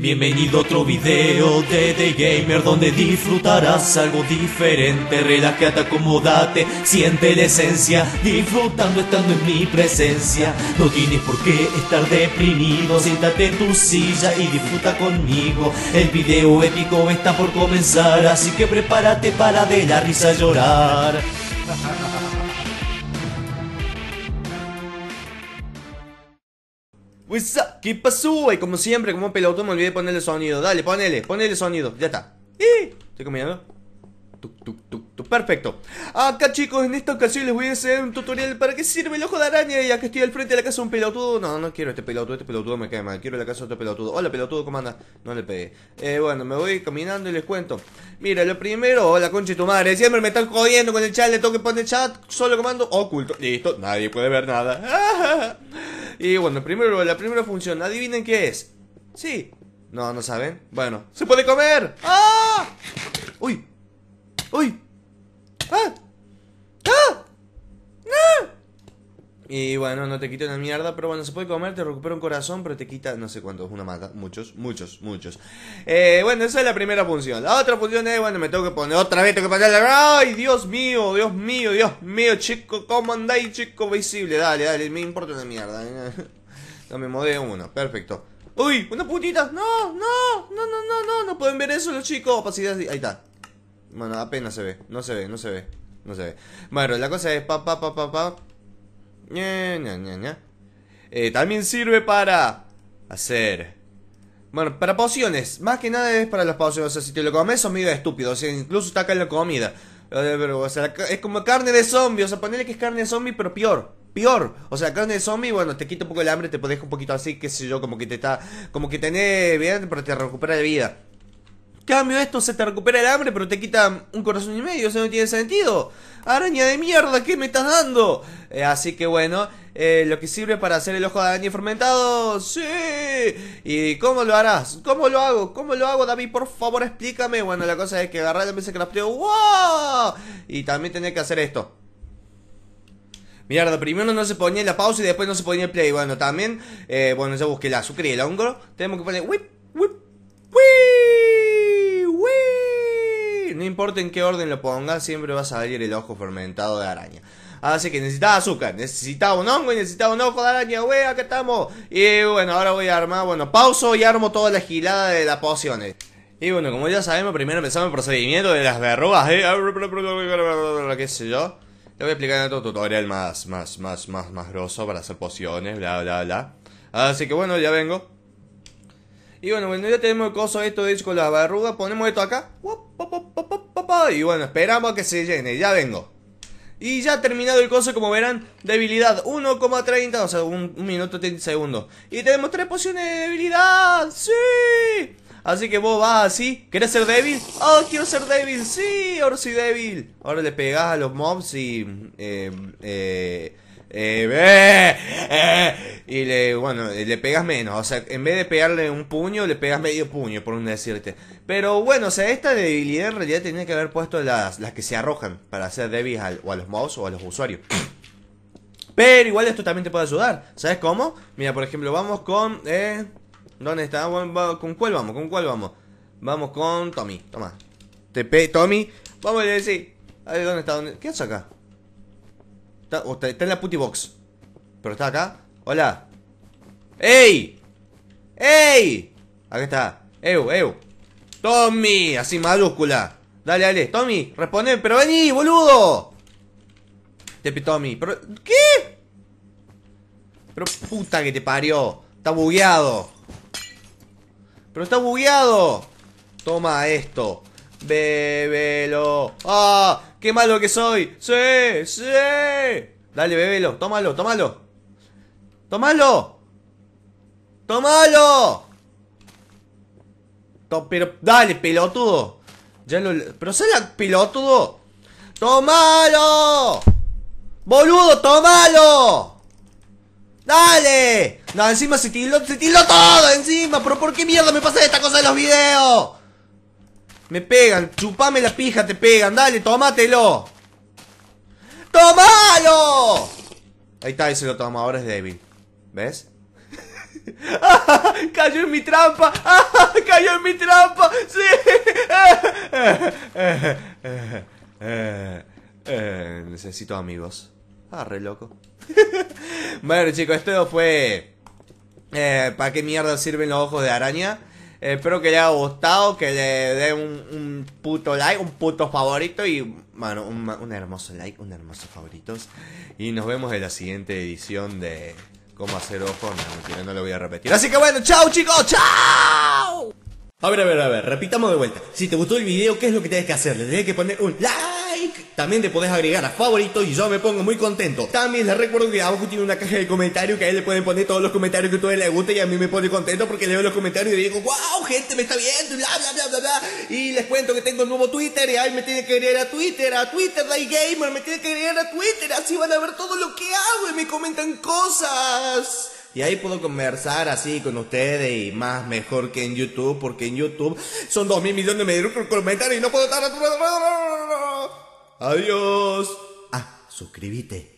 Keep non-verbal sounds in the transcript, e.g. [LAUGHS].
Bienvenido a otro video de The Gamer donde disfrutarás algo diferente Relájate, acomódate, siente la esencia Disfrutando estando en mi presencia No tienes por qué estar deprimido Siéntate en tu silla y disfruta conmigo El video épico está por comenzar Así que prepárate para de la risa llorar [LAUGHS] ¿Qué pasó, Y Como siempre, como un pelotudo me olvidé de ponerle sonido. Dale, ponele, ponele sonido. Ya está. y ¿Estoy caminando Perfecto. Acá chicos, en esta ocasión les voy a hacer un tutorial para qué sirve el ojo de araña. Ya que estoy al frente de la casa de un pelotudo. No, no quiero este pelotudo, este pelotudo me cae mal. Quiero la casa de otro pelotudo. Hola pelotudo, ¿cómo anda? No le pegué. Eh, bueno, me voy caminando y les cuento. Mira, lo primero, hola concha de tu madre. Siempre me están jodiendo con el chat, le tengo que poner chat, solo comando oculto. Listo, nadie puede ver nada. [LAUGHS] Y bueno, primero, la primera función, adivinen qué es. Sí. No, no saben. Bueno, ¡se puede comer! ¡Ah! ¡Uy! ¡Uy! ¡Ah! ¡Ah! Y bueno, no te quita una mierda, pero bueno, se puede comer, te recupera un corazón, pero te quita no sé cuántos, una mata, muchos, muchos, muchos. Eh, bueno, esa es la primera función. La otra función es, bueno, me tengo que poner otra vez, tengo que poner ¡Ay, Dios mío, Dios mío, Dios mío, chico! ¿Cómo andáis, chico? Visible, dale, dale, me importa una mierda. ¿eh? [LAUGHS] No me modé uno, perfecto. ¡Uy, una putita! ¡No, no, no, no, no, no! No pueden ver eso los chicos, opacidad, ahí está. Bueno, apenas se ve, no se ve, no se ve, no se ve. Bueno, la cosa es, pa, pa, pa, pa, pa eh, también sirve para hacer... Bueno, para pociones. Más que nada es para las pociones. O sea, si te lo comes un medio estúpido. O sea, incluso está acá en la comida. O sea, es como carne de zombie. O sea, ponele que es carne de zombie, pero peor. Peor. O sea, carne de zombie, bueno, te quita un poco el hambre, te deja un poquito así, qué sé yo, como que te está... Como que tenés bien, pero te recupera de vida. Cambio esto, se te recupera el hambre, pero te quita un corazón y medio. Eso no tiene sentido. Araña de mierda, ¿qué me estás dando? Eh, así que bueno, eh, lo que sirve para hacer el ojo de araña fermentado. Sí. ¿Y cómo lo harás? ¿Cómo lo hago? ¿Cómo lo hago, David? Por favor, explícame. Bueno, la cosa es que agarrar la mesa crafteo. ¡Wow! Y también tenía que hacer esto. Mierda, primero no se ponía la pausa y después no se ponía el play. Bueno, también, eh, bueno, ya busqué la azúcar y el hongo. Tenemos que poner whip importa en qué orden lo pongas, siempre va a salir el ojo fermentado de araña. Así que necesitaba azúcar, necesitaba un hongo y necesitaba un ojo de araña, wea, que estamos. Y bueno, ahora voy a armar, bueno, pauso y armo toda la gilada de las pociones. Y bueno, como ya sabemos, primero empezamos el procedimiento de las verrugas, eh, qué sé yo. Le voy a explicar en otro tutorial más, más, más, más, más grosso para hacer pociones, bla, bla, bla. Así que bueno, ya vengo. Y bueno, bueno, ya tenemos el coso esto de hecho con las verrugas, ponemos esto acá, y bueno, esperamos a que se llene, ya vengo. Y ya ha terminado el coso, como verán, debilidad 1,30, o sea, un minuto 30 segundos. Y tenemos tres pociones de debilidad, sí. Así que vos vas así, ¿querés ser débil? ¡Oh, quiero ser débil! ¡Sí! Ahora soy débil. Ahora le pegás a los mobs y... Eh, eh, eh, eh, eh. y le, bueno, le pegas menos. O sea, en vez de pegarle un puño, le pegas medio puño, por un decirte. Pero bueno, o sea, esta debilidad en realidad tenía que haber puesto las, las que se arrojan para hacer débiles o a los mouse o a los usuarios. Pero igual esto también te puede ayudar. ¿Sabes cómo? Mira, por ejemplo, vamos con... ¿Dónde está? ¿Con cuál vamos? ¿Con cuál vamos? Vamos con Tommy. Toma. Tommy. Vamos a decir... A ¿dónde está? ¿Dónde? ¿Qué haces acá? Está, en la putty box. Pero está acá. Hola. ¡Ey! ¡Ey! Acá está. ¡Ew, ew! ¡Tommy! Así mayúscula. Dale, dale. Tommy, responde. Pero vení, boludo. Tepi Tommy. Pero, ¿Qué? Pero puta que te parió. Está bugueado. Pero está bugueado. Toma esto. Bébelo. ¡Ah! ¡Qué malo que soy! ¡Sí! ¡Sí! Dale, bébelo. Tómalo, tómalo. ¡Tómalo! ¡Tómalo! pero, dale, pelotudo. Ya lo. Pero la pelotudo. ¡Tómalo! ¡Boludo, tómalo! ¡Dale! No, encima se tiró, se tiró todo encima. ¿Pero por qué mierda me pasa esta cosa En los videos? Me pegan, chupame la pija, te pegan, dale, tomátelo. ¡Tomalo! Ahí está, ahí se lo tomo, ahora es débil. ¿Ves? [LAUGHS] ¡Cayó en mi trampa! [LAUGHS] ¡Cayó en mi trampa! ¡Sí! eh, [LAUGHS] necesito amigos. Ah, re loco. bueno, chicos, esto fue. Eh, ¿Para qué mierda sirven los ojos de araña? Eh, espero que les haya gustado, que le den un, puto like, un puto favorito y, bueno, un, hermoso like, un hermoso favorito Y nos vemos en la siguiente edición de cómo hacer ojos. No, lo voy a repetir. Así que bueno, chao chicos, chao. A ver, a ver, a ver, repitamos de vuelta. Si te gustó el video, ¿qué es lo que tienes que hacer? Le tienes que poner un like. También te podés agregar a favoritos y yo me pongo muy contento. También les recuerdo que abajo tiene una caja de comentarios que ahí le pueden poner todos los comentarios que a ustedes les guste y a mí me pone contento porque leo los comentarios y digo, wow, gente me está viendo, bla, bla, bla, bla, bla. Y les cuento que tengo un nuevo Twitter y ahí me tiene que agregar a Twitter, a Twitter, Day Gamer, me tiene que agregar a Twitter, así van a ver todo lo que hago y me comentan cosas. Y ahí puedo conversar así con ustedes y más mejor que en YouTube, porque en YouTube son dos mil millones de comentarios y no puedo estar... a tu. Adiós. Ah, suscríbete.